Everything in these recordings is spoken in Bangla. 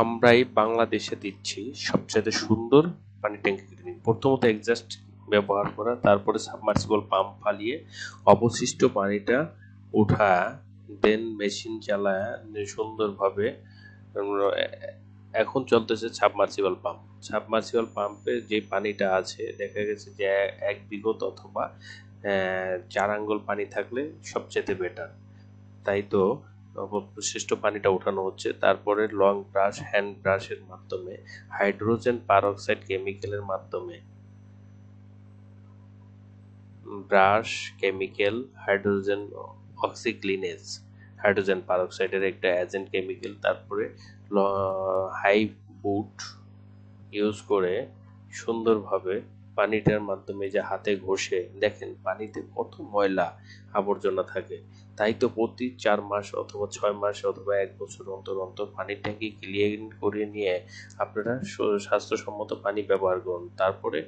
আমরাই বাংলাদেশে দিচ্ছি সবচেয়ে সুন্দর পানি ট্যাঙ্কি কিনে নিন প্রথমত একজাস্ট ব্যবহার করা তারপরে সাবমার্সিবল পাম্প ফালিয়ে অবশিষ্ট পানিটা উঠা দেন মেশিন চালায় সুন্দরভাবে এখন চলতেছে সাবমার্সিবল পাম্প সাবমার্সিবল পাম্পে যে পানিটা আছে দেখা গেছে যে এক বিঘত অথবা চার আঙ্গুল পানি থাকলে সবচেয়ে বেটার তাই তো অবশিষ্ট পানিটা ওঠানো হচ্ছে তারপরে লং ব্রাশ হ্যান্ড ব্রাশের মাধ্যমে হাইড্রোজেন পারক্সাইড কেমিক্যালের মাধ্যমে ব্রাশ কেমিক্যাল হাইড্রোজেন অক্সিক্লিনেজ হাইড্রোজেন পারক্সাইডের একটা অ্যাজেন্ট কেমিক্যাল তারপরে হাই বুট ইউজ করে সুন্দরভাবে পানিটার মাধ্যমে যে হাতে ঘষে দেখেন পানিতে কত ময়লা আবর্জনা থাকে তাই তো প্রতি চার মাস অথবা ছয় মাস অথবা এক বছর অন্তর অন্তর পানির ট্যাঙ্কি ক্লিন করে নিয়ে আপনারা স্বাস্থ্যসম্মত পানি ব্যবহার করুন তারপরে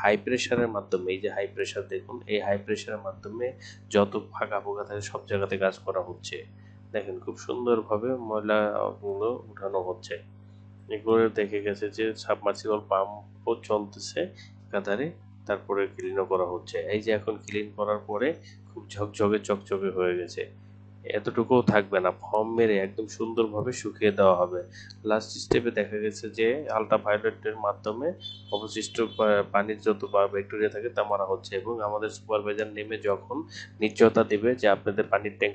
হাই প্রেশারের মাধ্যমে এই যে হাই প্রেশার দেখুন এই হাই প্রেশারের মাধ্যমে যত ফাঁকা ফোঁকা থাকে সব জায়গাতে কাজ করা হচ্ছে দেখেন খুব সুন্দরভাবে ময়লাগুলো উঠানো হচ্ছে এগুলো দেখে গেছে যে সাবমার্সিবল পাম্পও চলতেছে কাতারে তারপরে ক্লিনও করা হচ্ছে এই যে এখন ক্লিন করার পরে খুব ঝকঝকে চকচকে হয়ে গেছে এতটুকুও থাকবে না ফর্ম মেরে একদম সুন্দরভাবে শুকিয়ে দেওয়া হবে লাস্ট স্টেপে দেখা গেছে যে আলট্রাভায়োলেটের মাধ্যমে অবশিষ্ট পানির যত ব্যাকটেরিয়া থাকে তা মারা হচ্ছে এবং আমাদের সুপারভাইজার নেমে যখন নিশ্চয়তা দেবে যে আপনাদের পানির ট্যাঙ্ক